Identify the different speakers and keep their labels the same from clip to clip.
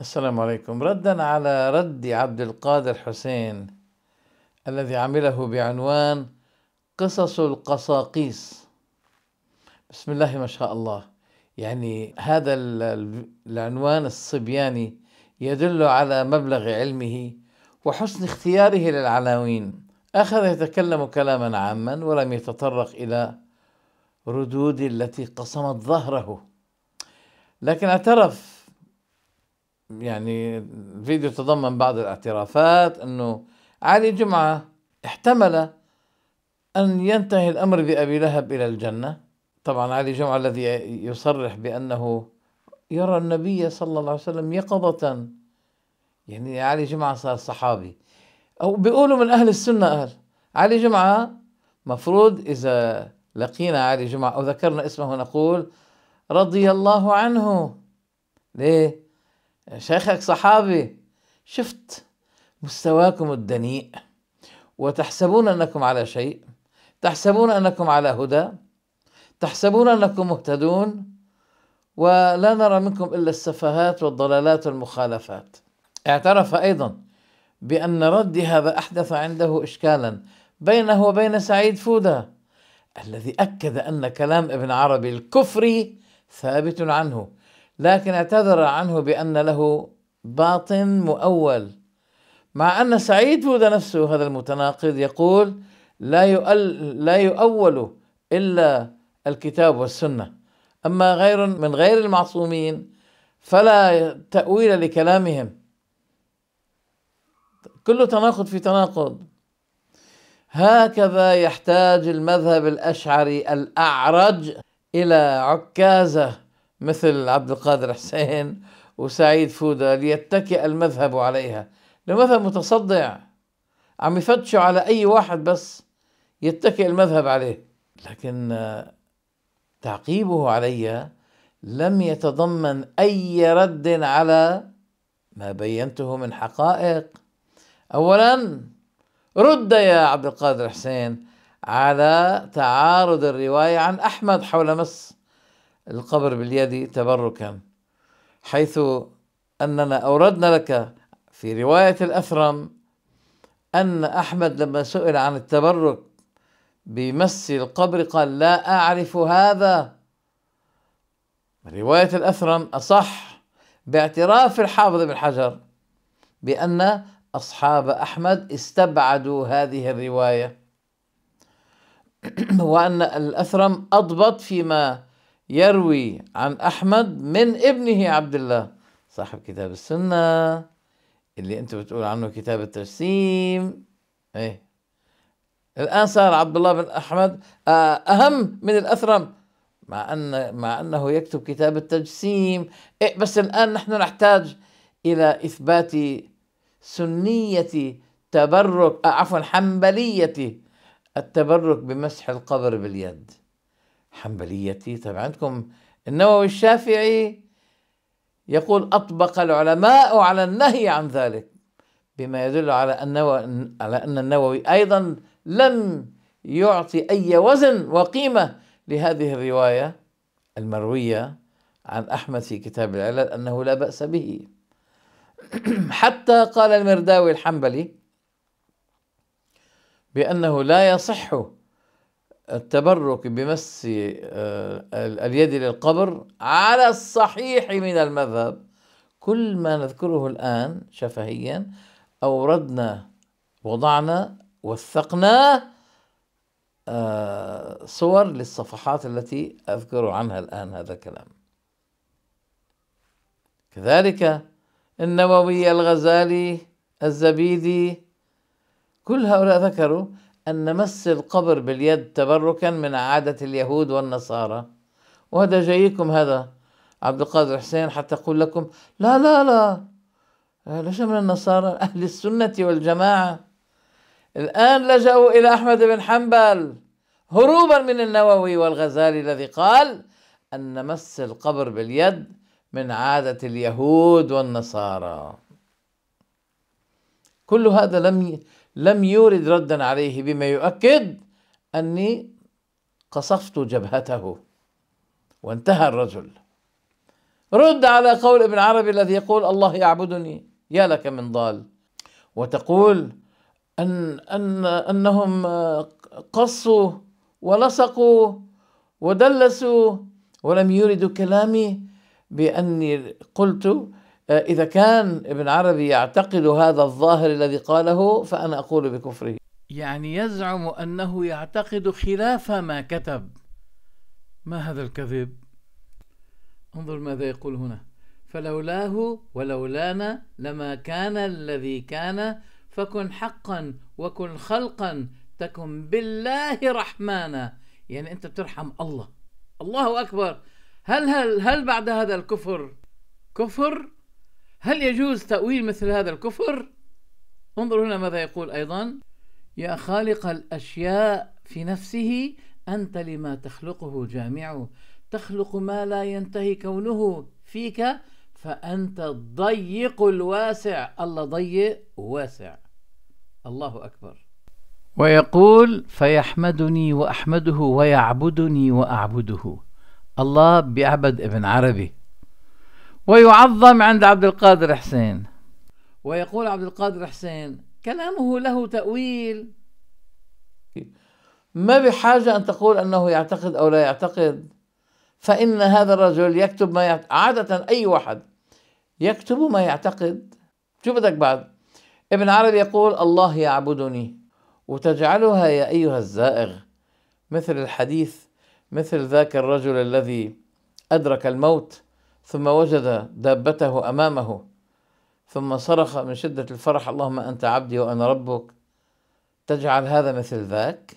Speaker 1: السلام عليكم ردا على رد عبد القادر حسين الذي عمله بعنوان قصص القصاقيس بسم الله ما شاء الله يعني هذا العنوان الصبياني يدل على مبلغ علمه وحسن اختياره للعناوين اخذ يتكلم كلاما عاما ولم يتطرق الى ردود التي قصمت ظهره لكن اعترف يعني الفيديو تضمن بعض الاعترافات انه علي جمعه احتمل ان ينتهي الامر بابي لهب الى الجنه طبعا علي جمعه الذي يصرح بانه يرى النبي صلى الله عليه وسلم يقظه يعني علي جمعه صار صحابي او بيقولوا من اهل السنه اهل علي جمعه مفروض اذا لقينا علي جمعه او ذكرنا اسمه نقول رضي الله عنه ليه شيخك صحابي شفت مستواكم الدنيء وتحسبون انكم على شيء تحسبون انكم على هدى تحسبون انكم مهتدون ولا نرى منكم الا السفهات والضلالات والمخالفات اعترف ايضا بان رد هذا احدث عنده اشكالا بينه وبين سعيد فوده الذي اكد ان كلام ابن عربي الكفري ثابت عنه لكن اعتذر عنه بأن له باطن مؤول مع أن سعيد بوذا نفسه هذا المتناقض يقول لا يؤل لا يؤول إلا الكتاب والسنة أما غير من غير المعصومين فلا تأويل لكلامهم كله تناقض في تناقض هكذا يحتاج المذهب الأشعري الأعرج إلى عكازة مثل عبد القادر حسين وسعيد فودة ليتكئ المذهب عليها المذهب متصدع عم يفتشوا على أي واحد بس يتكئ المذهب عليه لكن آه، تعقيبه علي لم يتضمن أي رد على ما بينته من حقائق أولا رد يا عبد القادر حسين على تعارض الرواية عن أحمد حول مصر القبر باليد تبركا حيث أننا أوردنا لك في رواية الأثرم أن أحمد لما سئل عن التبرك بمس القبر قال لا أعرف هذا رواية الأثرم أصح باعتراف الحافظ بن حجر بأن أصحاب أحمد استبعدوا هذه الرواية وأن الأثرم أضبط فيما يروي عن أحمد من ابنه عبد الله صاحب كتاب السنة اللي أنت بتقول عنه كتاب التجسيم إيه الآن صار عبد الله بن أحمد آه، أهم من الأثرم مع أن مع أنه يكتب كتاب التجسيم إيه بس الآن نحن نحتاج إلى إثبات سنية تبرك آه، عفوا حنبلية التبرك بمسح القبر باليد حنبليتي طبعا عندكم النووي الشافعي يقول أطبق العلماء على النهي عن ذلك بما يدل على أن على أن النووي أيضا لم يعطي أي وزن وقيمة لهذه الرواية المروية عن أحمد في كتاب العلل أنه لا بأس به حتى قال المرداوي الحنبلي بأنه لا يصح التبرك بمس آه، اليد للقبر على الصحيح من المذهب كل ما نذكره الآن شفهيا أوردنا وضعنا وثقنا آه، صور للصفحات التي أذكر عنها الآن هذا الكلام كذلك النووي الغزالي الزبيدي كل هؤلاء ذكروا أن مس القبر باليد تبركا من عادة اليهود والنصارى وهذا جايكم هذا عبد القادر حسين حتى أقول لكم لا لا لا ليش من النصارى أهل السنة والجماعة الآن لجأوا إلى أحمد بن حنبل هروبا من النووي والغزالي الذي قال أن مس القبر باليد من عادة اليهود والنصارى كل هذا لم ي... لم يورد ردا عليه بما يؤكد أني قصفت جبهته وانتهى الرجل رد على قول ابن عربي الذي يقول الله يعبدني يا لك من ضال وتقول أن, أن أنهم قصوا ولصقوا ودلسوا ولم يردوا كلامي بأني قلت آه، إذا كان ابن عربي يعتقد هذا الظاهر الذي قاله فأنا أقول بكفره يعني يزعم أنه يعتقد خلاف ما كتب ما هذا الكذب انظر ماذا يقول هنا فلولاه ولولانا لما كان الذي كان فكن حقا وكن خلقا تكن بالله رحمانا يعني انت بترحم الله الله اكبر هل هل هل بعد هذا الكفر كفر هل يجوز تأويل مثل هذا الكفر؟ انظر هنا ماذا يقول أيضا يا خالق الأشياء في نفسه أنت لما تخلقه جامع تخلق ما لا ينتهي كونه فيك فأنت الضيق الواسع الله ضيق واسع الله أكبر ويقول فيحمدني وأحمده ويعبدني وأعبده الله بيعبد ابن عربي ويعظم عند عبد القادر حسين ويقول عبد القادر حسين كلامه له تأويل ما بحاجة أن تقول أنه يعتقد أو لا يعتقد فإن هذا الرجل يكتب ما يعتقد عادة أي واحد يكتب ما يعتقد شو بدك بعد ابن عربي يقول الله يعبدني وتجعلها يا أيها الزائغ مثل الحديث مثل ذاك الرجل الذي أدرك الموت ثم وجد دابته امامه ثم صرخ من شده الفرح اللهم انت عبدي وانا ربك تجعل هذا مثل ذاك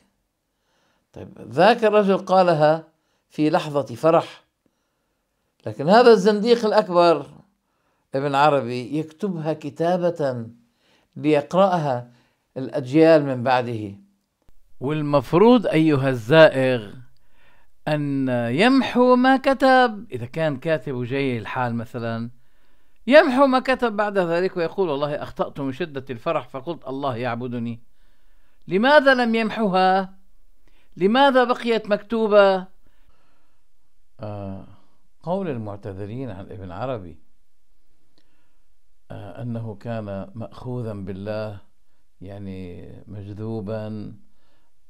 Speaker 1: طيب ذاك الرجل قالها في لحظه فرح لكن هذا الزنديق الاكبر ابن عربي يكتبها كتابه ليقراها الاجيال من بعده والمفروض ايها الزائغ أن يمحو ما كتب إذا كان كاتب جاي الحال مثلا يمحو ما كتب بعد ذلك ويقول والله أخطأت من شدة الفرح فقلت الله يعبدني لماذا لم يمحوها لماذا بقيت مكتوبة آه قول المعتذرين عن ابن عربي آه أنه كان مأخوذا بالله يعني مجذوبا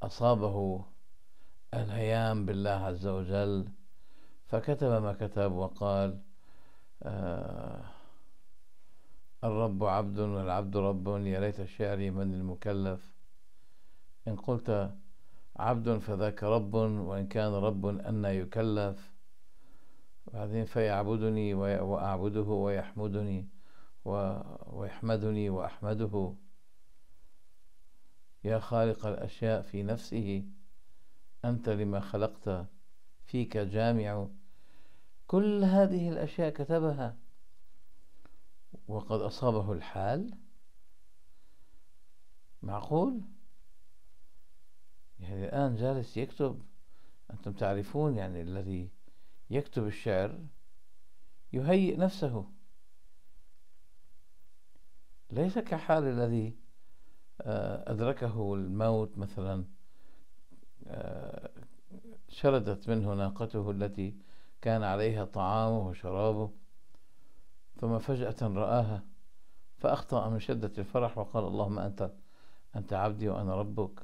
Speaker 1: أصابه الهيام بالله عز وجل فكتب ما كتب وقال آه الرب عبد والعبد رب يا ليت شعري من المكلف إن قلت عبد فذاك رب وإن كان رب أنى يكلف بعدين فيعبدني وأعبده ويحمدني ويحمدني وأحمده يا خالق الأشياء في نفسه أنت لما خلقت فيك جامع كل هذه الأشياء كتبها وقد أصابه الحال معقول يعني الآن جالس يكتب أنتم تعرفون يعني الذي يكتب الشعر يهيئ نفسه ليس كحال الذي آه، أدركه الموت مثلا آه، شردت منه ناقته التي كان عليها طعامه وشرابه ثم فجأة رآها فأخطأ من شدة الفرح وقال اللهم أنت أنت عبدي وأنا ربك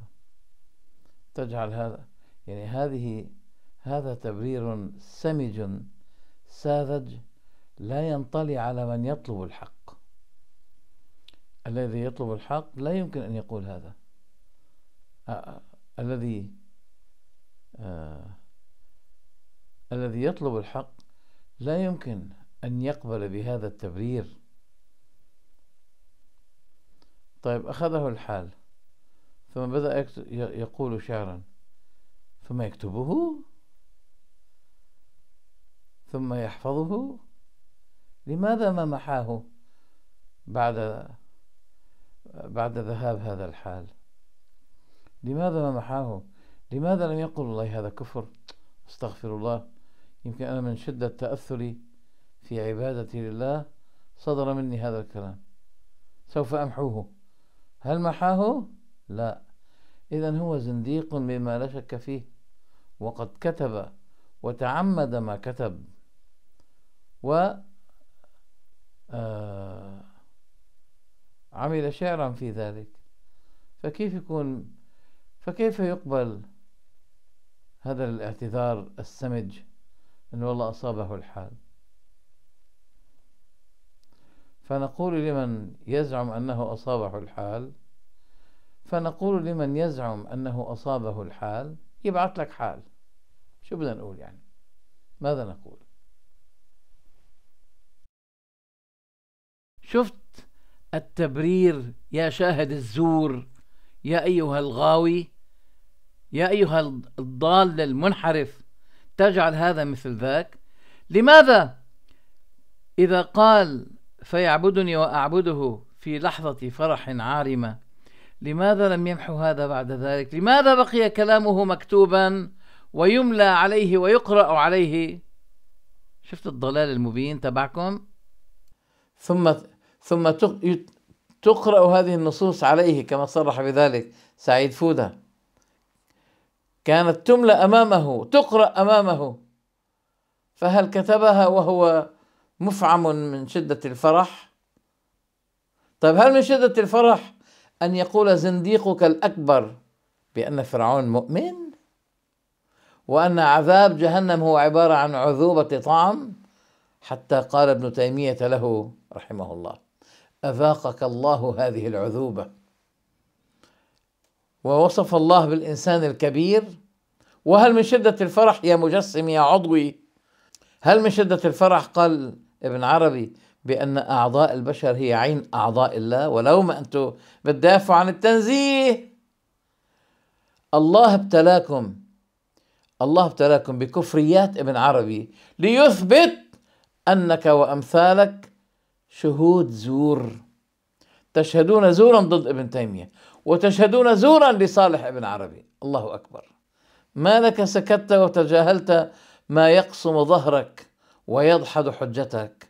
Speaker 1: تجعل هذا يعني هذه هذا تبرير سمج ساذج لا ينطلي على من يطلب الحق الذي يطلب الحق لا يمكن أن يقول هذا آه، آه، الذي آه الذي يطلب الحق لا يمكن أن يقبل بهذا التبرير طيب أخذه الحال ثم بدأ يقول شعرا ثم يكتبه ثم يحفظه لماذا ما محاه بعد بعد ذهاب هذا الحال لماذا ما محاه لماذا لم يقل والله هذا كفر استغفر الله يمكن أنا من شدة تأثري في عبادتي لله صدر مني هذا الكلام سوف أمحوه هل محاه؟ لا إذا هو زنديق بما لا شك فيه وقد كتب وتعمد ما كتب و آه، عمل شعرا في ذلك فكيف يكون فكيف يقبل هذا الاعتذار السمج أنه والله أصابه الحال فنقول لمن يزعم أنه أصابه الحال فنقول لمن يزعم أنه أصابه الحال يبعث لك حال شو بدنا نقول يعني ماذا نقول شفت التبرير يا شاهد الزور يا أيها الغاوي يا أيها الضال المنحرف تجعل هذا مثل ذاك لماذا إذا قال فيعبدني وأعبده في لحظة فرح عارمة لماذا لم يمحو هذا بعد ذلك لماذا بقي كلامه مكتوبا ويملى عليه ويقرأ عليه شفت الضلال المبين تبعكم ثم ثم تقرأ هذه النصوص عليه كما صرح بذلك سعيد فوده كانت تملى امامه تقرا امامه فهل كتبها وهو مفعم من شده الفرح طيب هل من شده الفرح ان يقول زنديقك الاكبر بان فرعون مؤمن وان عذاب جهنم هو عباره عن عذوبه طعم حتى قال ابن تيميه له رحمه الله اذاقك الله هذه العذوبه ووصف الله بالإنسان الكبير وهل من شدة الفرح يا مجسم يا عضوي هل من شدة الفرح قال ابن عربي بأن أعضاء البشر هي عين أعضاء الله ولو ما أنتم بتدافعوا عن التنزيه الله ابتلاكم الله ابتلاكم بكفريات ابن عربي ليثبت أنك وأمثالك شهود زور تشهدون زورا ضد ابن تيمية وتشهدون زورا لصالح ابن عربي الله أكبر ما لك سكت وتجاهلت ما يقصم ظهرك ويضحد حجتك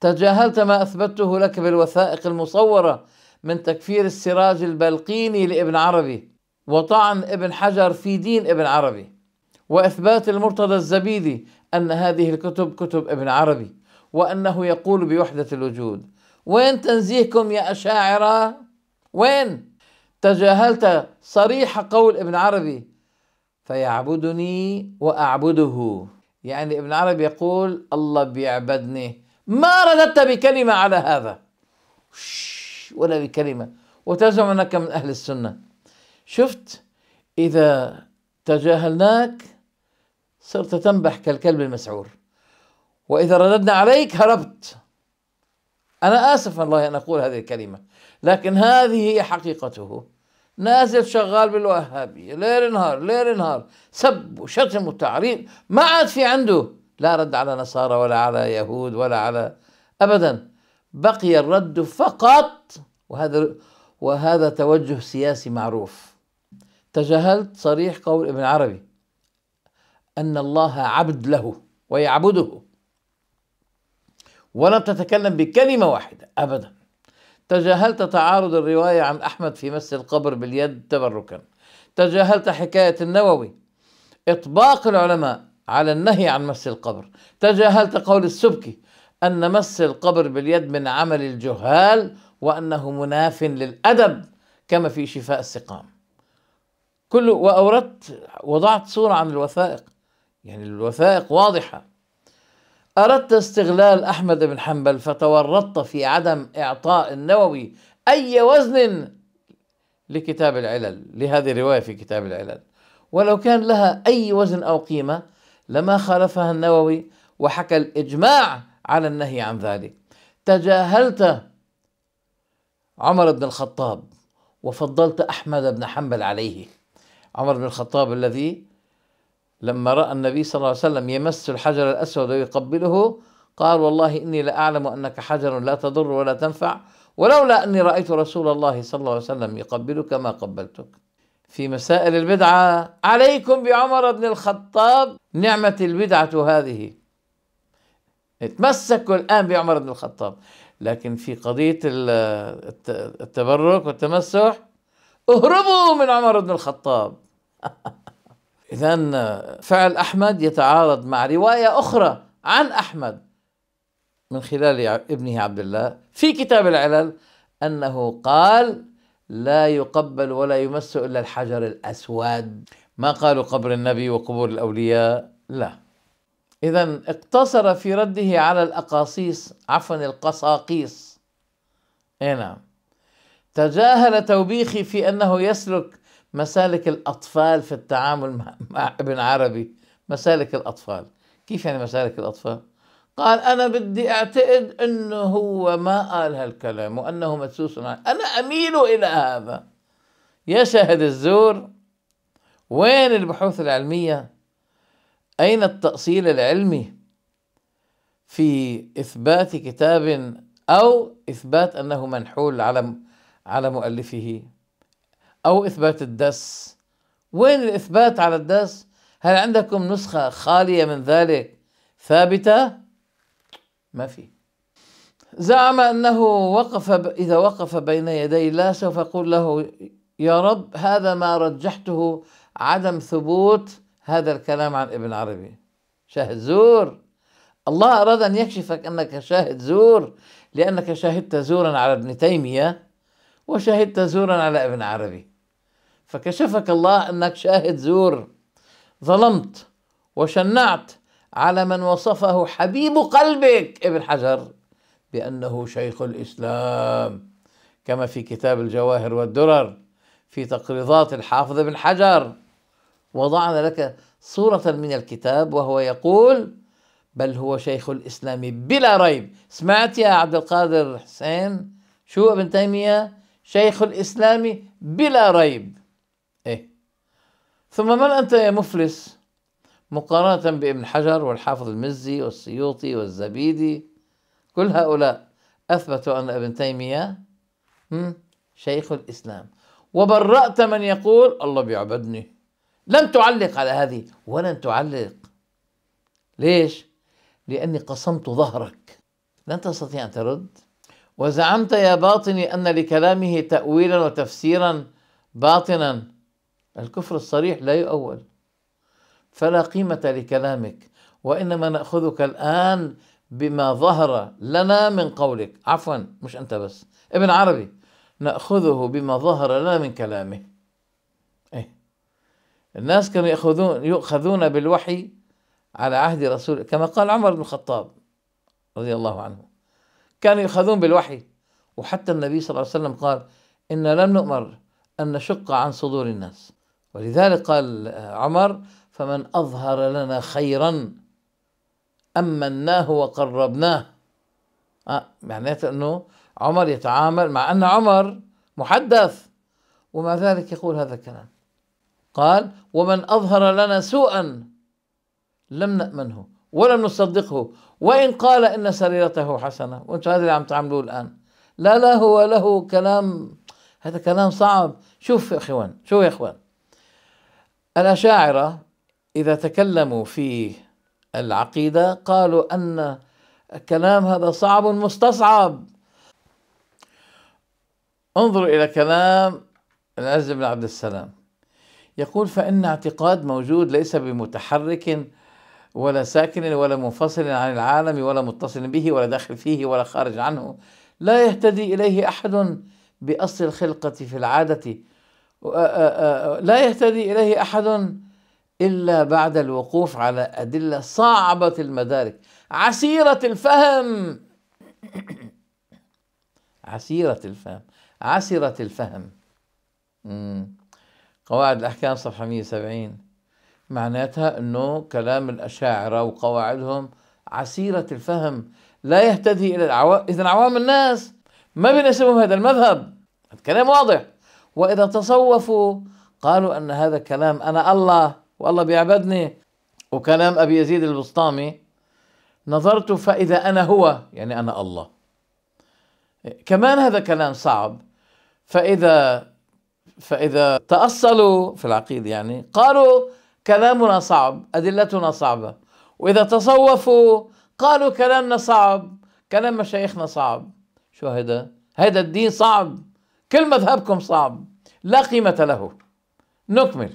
Speaker 1: تجاهلت ما أثبته لك بالوثائق المصورة من تكفير السراج البلقيني لابن عربي وطعن ابن حجر في دين ابن عربي وإثبات المرتضى الزبيدي أن هذه الكتب كتب ابن عربي وأنه يقول بوحدة الوجود وين تنزيهكم يا أشاعرة وين تجاهلت صريح قول ابن عربي فيعبدني وأعبده يعني ابن عربي يقول الله بيعبدني ما رددت بكلمة على هذا ولا بكلمة وتزعم أنك من أهل السنة شفت إذا تجاهلناك صرت تنبح كالكلب المسعور وإذا رددنا عليك هربت أنا آسف والله أن أقول هذه الكلمة لكن هذه هي حقيقته نازل شغال بالوهابية ليل نهار ليل نهار سب وشتم وتعريض ما عاد في عنده لا رد على نصارى ولا على يهود ولا على أبدا بقي الرد فقط وهذا وهذا توجه سياسي معروف تجاهلت صريح قول ابن عربي أن الله عبد له ويعبده ولم تتكلم بكلمة واحدة أبدا تجاهلت تعارض الرواية عن أحمد في مس القبر باليد تبركا تجاهلت حكاية النووي إطباق العلماء على النهي عن مس القبر تجاهلت قول السبكي أن مس القبر باليد من عمل الجهال وأنه مناف للأدب كما في شفاء السقام كل وأوردت وضعت صورة عن الوثائق يعني الوثائق واضحة أردت استغلال أحمد بن حنبل فتورطت في عدم إعطاء النووي أي وزن لكتاب العلل لهذه الرواية في كتاب العلل ولو كان لها أي وزن أو قيمة لما خالفها النووي وحكى الإجماع على النهي عن ذلك تجاهلت عمر بن الخطاب وفضلت أحمد بن حنبل عليه عمر بن الخطاب الذي لما رأى النبي صلى الله عليه وسلم يمس الحجر الأسود ويقبله قال والله إني لأعلم أنك حجر لا تضر ولا تنفع ولولا أني رأيت رسول الله صلى الله عليه وسلم يقبلك ما قبلتك في مسائل البدعة عليكم بعمر بن الخطاب نعمة البدعة هذه اتمسكوا الآن بعمر بن الخطاب لكن في قضية التبرك والتمسح اهربوا من عمر بن الخطاب إذا آه، فعل أحمد يتعارض مع رواية أخرى عن أحمد من خلال ابنه عبد الله في كتاب العلل أنه قال لا يقبل ولا يمس إلا الحجر الأسود ما قالوا قبر النبي وقبور الأولياء لا إذا اقتصر في رده على الأقاصيص عفوا القصاقيص إيه نعم تجاهل توبيخي في أنه يسلك مسالك الأطفال في التعامل مع ابن عربي مسالك الأطفال كيف يعني مسالك الأطفال؟ قال أنا بدي أعتقد أنه هو ما قال هالكلام وأنه مدسوس أنا أميل إلى هذا يا شاهد الزور وين البحوث العلمية؟ أين التأصيل العلمي في إثبات كتاب أو إثبات أنه منحول على على مؤلفه؟ أو إثبات الدس وين الإثبات على الدس؟ هل عندكم نسخة خالية من ذلك ثابتة؟ ما في زعم أنه وقف إذا وقف بين يدي الله سوف يقول له يا رب هذا ما رجحته عدم ثبوت هذا الكلام عن ابن عربي شاهد زور الله أراد أن يكشفك أنك شاهد زور لأنك شاهدت زورا على ابن تيمية وشهدت زورا على ابن عربي فكشفك الله انك شاهد زور ظلمت وشنعت على من وصفه حبيب قلبك ابن حجر بانه شيخ الاسلام كما في كتاب الجواهر والدرر في تقريضات الحافظ ابن حجر وضعنا لك صورة من الكتاب وهو يقول بل هو شيخ الإسلام بلا ريب سمعت يا عبد القادر حسين شو ابن تيمية شيخ الإسلام بلا ريب إيه ثم من أنت يا مفلس مقارنة بابن حجر والحافظ المزي والسيوطي والزبيدي كل هؤلاء أثبتوا أن ابن تيمية شيخ الإسلام وبرأت من يقول الله بيعبدني لم تعلق على هذه ولن تعلق ليش؟ لأني قصمت ظهرك لن تستطيع أن ترد وزعمت يا باطني أن لكلامه تأويلا وتفسيرا باطنا الكفر الصريح لا يؤول فلا قيمة لكلامك وإنما نأخذك الآن بما ظهر لنا من قولك عفوا مش أنت بس ابن عربي نأخذه بما ظهر لنا من كلامه إيه؟ الناس كانوا يأخذون يؤخذون بالوحي على عهد رسول كما قال عمر بن الخطاب رضي الله عنه كانوا يؤخذون بالوحي وحتى النبي صلى الله عليه وسلم قال إن لم نؤمر أن نشق عن صدور الناس ولذلك قال آه، عمر فمن أظهر لنا خيرا أمناه وقربناه آه معناته أنه عمر يتعامل مع أن عمر محدث ومع ذلك يقول هذا الكلام قال ومن أظهر لنا سوءا لم نأمنه ولم نصدقه وإن قال إن سريرته حسنة وأنتم هذا اللي عم تعملوه الآن لا لا هو له كلام هذا كلام صعب شوف يا إخوان شوف يا إخوان الأشاعرة إذا تكلموا في العقيدة قالوا أن الكلام هذا صعب مستصعب انظروا إلى كلام العز بن عبد السلام يقول فإن اعتقاد موجود ليس بمتحرك ولا ساكن ولا منفصل عن العالم ولا متصل به ولا داخل فيه ولا خارج عنه لا يهتدي إليه أحد بأصل الخلقة في العادة لا يهتدي اليه احد الا بعد الوقوف على ادله صعبه المدارك عسيره الفهم عسيره الفهم عسره الفهم مم. قواعد الاحكام صفحه 170 معناتها انه كلام الاشاعره وقواعدهم عسيره الفهم لا يهتدي الى العوام اذا عوام الناس ما بيناسبهم هذا المذهب الكلام واضح واذا تصوفوا قالوا ان هذا كلام انا الله والله بيعبدني وكلام ابي يزيد البسطامي نظرت فاذا انا هو يعني انا الله كمان هذا كلام صعب فاذا فاذا تاصلوا في العقيده يعني قالوا كلامنا صعب ادلتنا صعبه واذا تصوفوا قالوا كلامنا صعب كلام مشايخنا صعب شو هيدا هيدا الدين صعب كل مذهبكم صعب لا قيمة له نكمل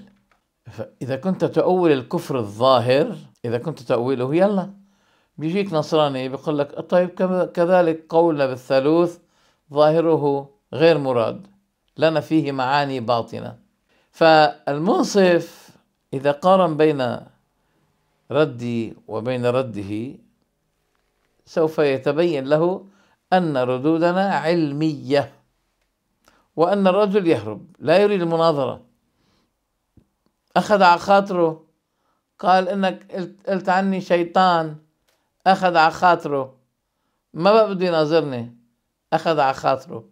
Speaker 1: فإذا كنت تؤول الكفر الظاهر إذا كنت تؤوله يلا بيجيك نصراني بيقول لك طيب كذلك قولنا بالثالوث ظاهره غير مراد لنا فيه معاني باطنة فالمنصف إذا قارن بين ردي وبين رده سوف يتبين له أن ردودنا علمية وأن الرجل يهرب لا يريد المناظرة أخذ على خاطره قال إنك قلت عني شيطان أخذ على خاطره ما بده يناظرني أخذ على خاطره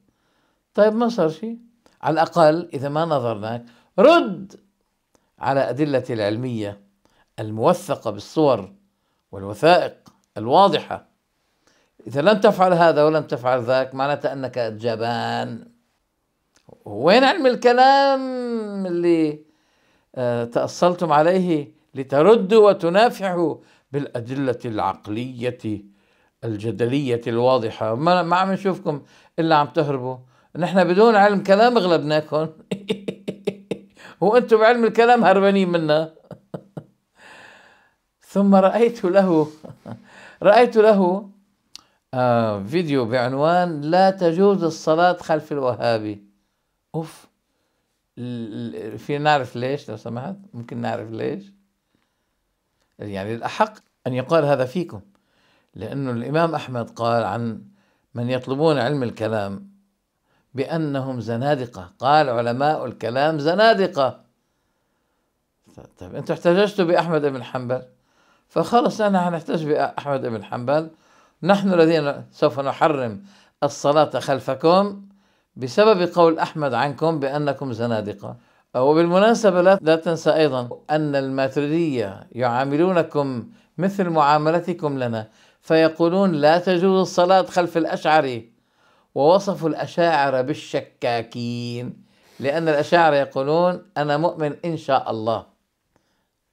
Speaker 1: طيب ما صار شيء على الأقل إذا ما نظرناك رد على أدلة العلمية الموثقة بالصور والوثائق الواضحة إذا لم تفعل هذا ولم تفعل ذاك معناته أنك جبان وين علم الكلام اللي آه، تأصلتم عليه لتردوا وتنافحوا بالأدلة العقلية الجدلية الواضحة ما عم نشوفكم إلا عم تهربوا نحن بدون علم كلام غلبناكم وانتم بعلم الكلام هربانين منا ثم رأيت له رأيت له آه فيديو بعنوان لا تجوز الصلاة خلف الوهابي اوف في نعرف ليش لو سمحت ممكن نعرف ليش يعني الأحق أن يقال هذا فيكم لأنه الإمام أحمد قال عن من يطلبون علم الكلام بأنهم زنادقة قال علماء الكلام زنادقة طيب أنتم احتججتوا بأحمد بن حنبل فخلص انا هنحتج بأحمد بن حنبل نحن الذين سوف نحرم الصلاة خلفكم بسبب قول أحمد عنكم بأنكم زنادقة وبالمناسبة لا, تنسى أيضا أن الماتريدية يعاملونكم مثل معاملتكم لنا فيقولون لا تجوز الصلاة خلف الأشعري ووصفوا الأشاعرة بالشكاكين لأن الأشاعرة يقولون أنا مؤمن إن شاء الله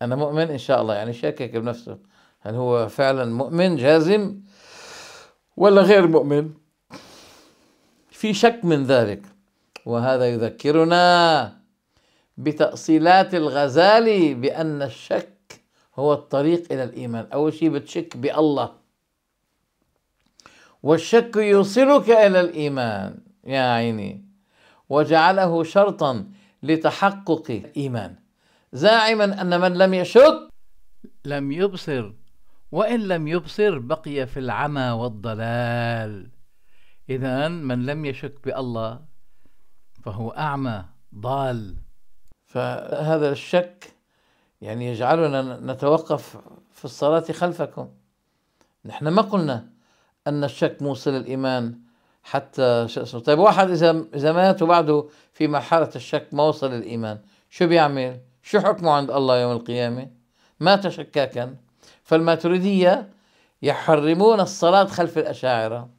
Speaker 1: أنا مؤمن إن شاء الله يعني شكك بنفسه هل هو فعلا مؤمن جازم ولا غير مؤمن في شك من ذلك وهذا يذكرنا بتأصيلات الغزالي بأن الشك هو الطريق إلى الإيمان أول شيء بتشك بالله والشك يوصلك إلى الإيمان يا عيني وجعله شرطا لتحقق الإيمان زاعما أن من لم يشك لم يبصر وإن لم يبصر بقي في العمى والضلال إذا من لم يشك بالله فهو أعمى ضال فهذا الشك يعني يجعلنا نتوقف في الصلاة خلفكم نحن ما قلنا أن الشك موصل الإيمان حتى شو طيب واحد إذا إذا مات وبعده في مرحلة الشك ما وصل الإيمان شو بيعمل؟ شو حكمه عند الله يوم القيامة؟ مات شكاكا فالماتريدية يحرمون الصلاة خلف الأشاعرة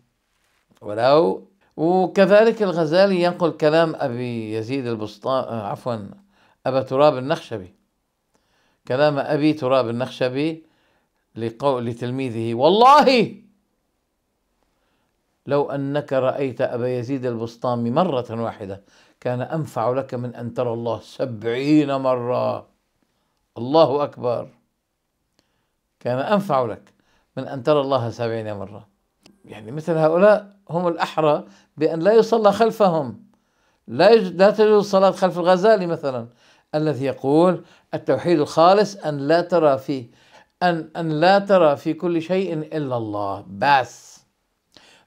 Speaker 1: ولو وكذلك الغزالي ينقل كلام أبي يزيد البسطام عفوا أبا تراب النخشبي كلام أبي تراب النخشبي لقول لتلميذه والله لو أنك رأيت أبا يزيد البسطامي مرة واحدة كان أنفع لك من أن ترى الله سبعين مرة الله أكبر كان أنفع لك من أن ترى الله سبعين مرة يعني مثل هؤلاء هم الأحرى بأن لا يصلى خلفهم لا لا تجوز الصلاة خلف الغزالي مثلا الذي يقول التوحيد الخالص أن لا ترى في أن أن لا ترى في كل شيء إلا الله بس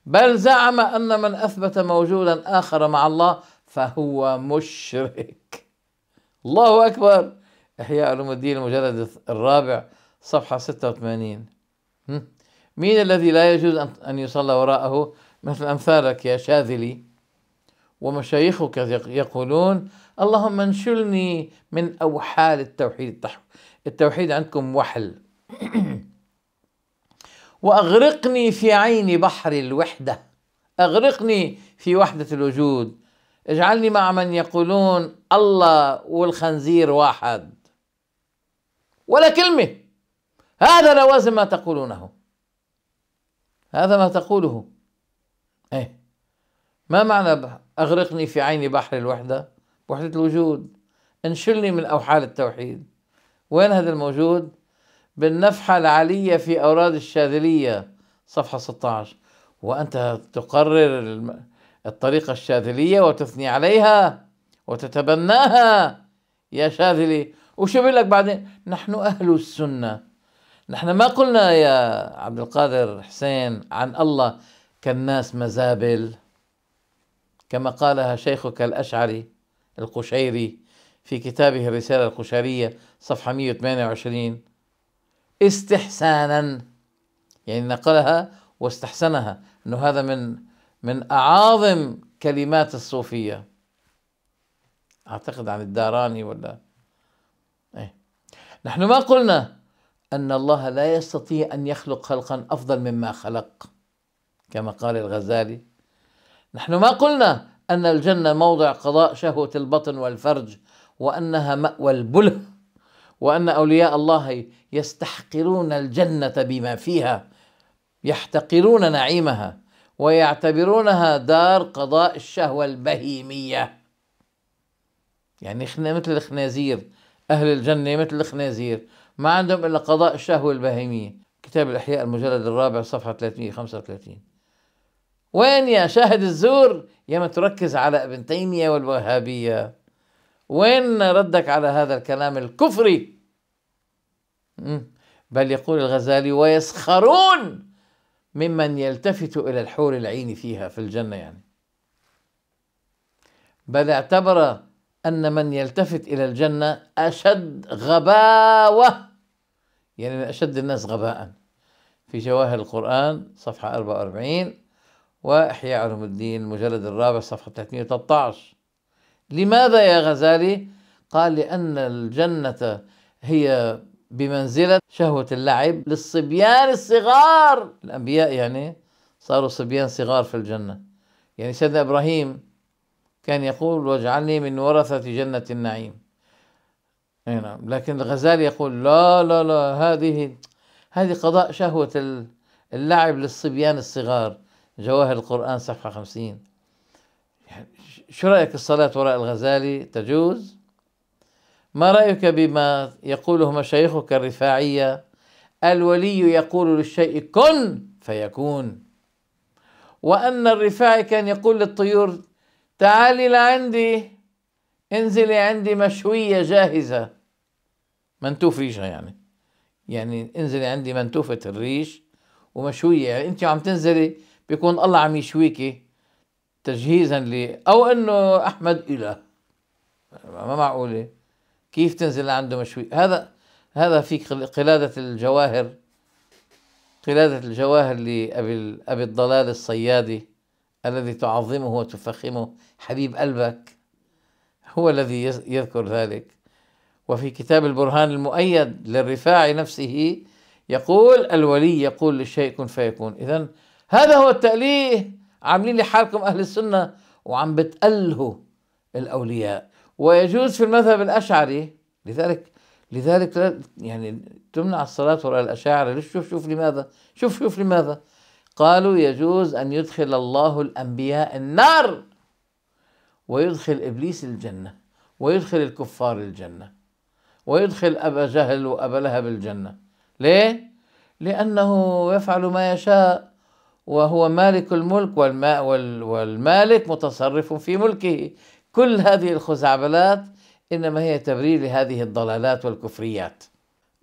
Speaker 1: بل زعم أن من أثبت موجودا آخر مع الله فهو مشرك الله أكبر إحياء علوم الدين المجلد الرابع صفحة 86 مين الذي لا يجوز أن يصلى وراءه مثل أمثالك يا شاذلي ومشايخك يقولون اللهم انشلني من أوحال التوحيد التوحيد عندكم وحل وأغرقني في عين بحر الوحدة أغرقني في وحدة الوجود اجعلني مع من يقولون الله والخنزير واحد ولا كلمة هذا لوازم ما تقولونه هذا ما تقوله إيه ما معنى أغرقني في عيني بحر الوحدة وحدة الوجود انشلني من أوحال التوحيد وين هذا الموجود بالنفحة العالية في أوراد الشاذلية صفحة 16 وأنت تقرر الطريقة الشاذلية وتثني عليها وتتبناها يا شاذلي وشو بيقول لك بعدين نحن أهل السنة نحن ما قلنا يا عبد القادر حسين عن الله كالناس مزابل كما قالها شيخك الأشعري القشيري في كتابه الرسالة القشيرية صفحة 128 استحسانا يعني نقلها واستحسنها انه هذا من من اعاظم كلمات الصوفيه اعتقد عن الداراني ولا ايه نحن ما قلنا ان الله لا يستطيع ان يخلق خلقا افضل مما خلق كما قال الغزالي نحن ما قلنا ان الجنه موضع قضاء شهوه البطن والفرج وانها ماوى البله وان اولياء الله يستحقرون الجنه بما فيها يحتقرون نعيمها ويعتبرونها دار قضاء الشهوه البهيميه يعني مثل الخنازير اهل الجنه مثل الخنازير ما عندهم إلا قضاء الشهوة البهيمية كتاب الإحياء المجلد الرابع صفحة 335 وين يا شاهد الزور يا ما تركز على ابن تيمية والوهابية وين ردك على هذا الكلام الكفري بل يقول الغزالي ويسخرون ممن يلتفت إلى الحور العين فيها في الجنة يعني بل اعتبر أن من يلتفت إلى الجنة أشد غباوة يعني من أشد الناس غباء في جواهر القرآن صفحة 44 وإحياء علوم الدين المجلد الرابع صفحة 313 لماذا يا غزالي؟ قال لأن الجنة هي بمنزلة شهوة اللعب للصبيان الصغار الأنبياء يعني صاروا صبيان صغار في الجنة يعني سيدنا إبراهيم كان يقول واجعلني من ورثة جنة النعيم اي نعم لكن الغزالي يقول لا لا لا هذه هذه قضاء شهوة اللعب للصبيان الصغار جواهر القرآن صفحة 50 شو رأيك الصلاة وراء الغزالي تجوز؟ ما رأيك بما يقوله مشايخك الرفاعية الولي يقول للشيء كن فيكون وأن الرفاعي كان يقول للطيور تعالي لعندي انزلي عندي مشوية جاهزة منتوف ريشها يعني يعني انزلي عندي منتوفة الريش ومشوية يعني انت عم تنزلي بيكون الله عم يشويكي تجهيزا ل او انه احمد اله ما معقوله كيف تنزل عنده مشوي هذا هذا في قلادة الجواهر قلادة الجواهر لأبي أبي الضلال الصيادي الذي تعظمه وتفخمه حبيب قلبك هو الذي يذكر ذلك وفي كتاب البرهان المؤيد للرفاعي نفسه يقول الولي يقول للشيء كن فيكون إذا هذا هو التأليه عاملين لحالكم أهل السنة وعم بتألهوا الأولياء ويجوز في المذهب الأشعري لذلك لذلك يعني تمنع الصلاة وراء الأشاعرة ليش شوف شوف لماذا شوف شوف لماذا قالوا يجوز أن يدخل الله الأنبياء النار ويدخل إبليس الجنة ويدخل الكفار الجنة ويدخل أبا جهل وأبا لهب الجنة ليه؟ لأنه يفعل ما يشاء وهو مالك الملك والماء والمالك متصرف في ملكه كل هذه الخزعبلات إنما هي تبرير لهذه الضلالات والكفريات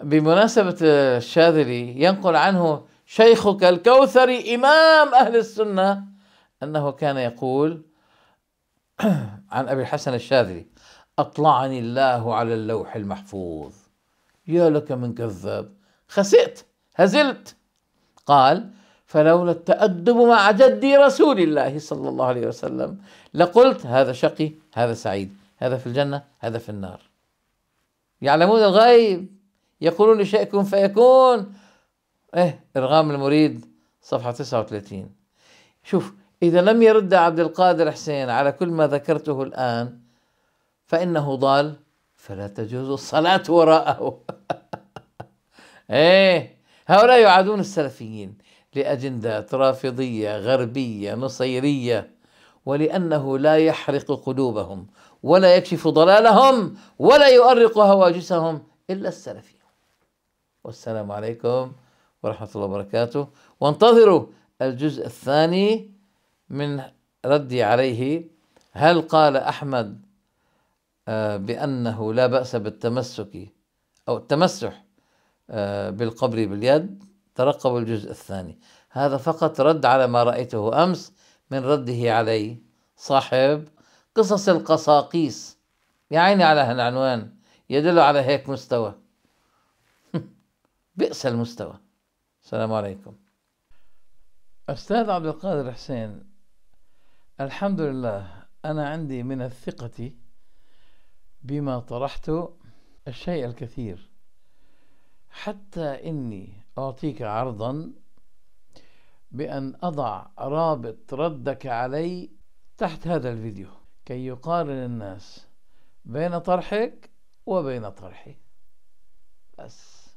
Speaker 1: بمناسبة الشاذلي ينقل عنه شيخك الكوثري إمام أهل السنة أنه كان يقول عن أبي الحسن الشاذلي أطلعني الله على اللوح المحفوظ يا لك من كذاب خسئت هزلت قال فلولا التأدب مع جدي رسول الله صلى الله عليه وسلم لقلت هذا شقي هذا سعيد هذا في الجنة هذا في النار يعلمون الغيب يقولون لشيء كن فيكون ايه ارغام المريد صفحة 39 شوف إذا لم يرد عبد القادر حسين على كل ما ذكرته الآن فإنه ضال فلا تجوز الصلاة وراءه إيه هؤلاء يعادون السلفيين لأجندات رافضية غربية نصيرية ولأنه لا يحرق قلوبهم ولا يكشف ضلالهم ولا يؤرق هواجسهم إلا السلفي والسلام عليكم ورحمة الله وبركاته وانتظروا الجزء الثاني من ردي عليه هل قال أحمد آه، بأنه لا بأس بالتمسك أو التمسح آه، بالقبر باليد ترقبوا الجزء الثاني هذا فقط رد على ما رأيته أمس من رده علي صاحب قصص القصاقيس يا عيني على هالعنوان يدل على هيك مستوى بئس المستوى السلام عليكم أستاذ عبد القادر حسين الحمد لله أنا عندي من الثقة بما طرحت الشيء الكثير حتى إني أعطيك عرضا بأن أضع رابط ردك علي تحت هذا الفيديو كي يقارن الناس بين طرحك وبين طرحي بس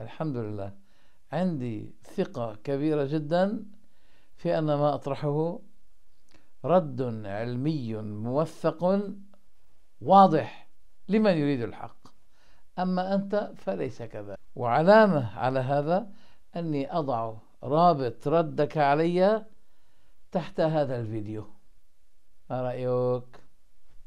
Speaker 1: الحمد لله عندي ثقة كبيرة جدا في أن ما أطرحه رد علمي موثق واضح لمن يريد الحق أما أنت فليس كذلك وعلامة على هذا أني أضع رابط ردك علي تحت هذا الفيديو ما رأيك؟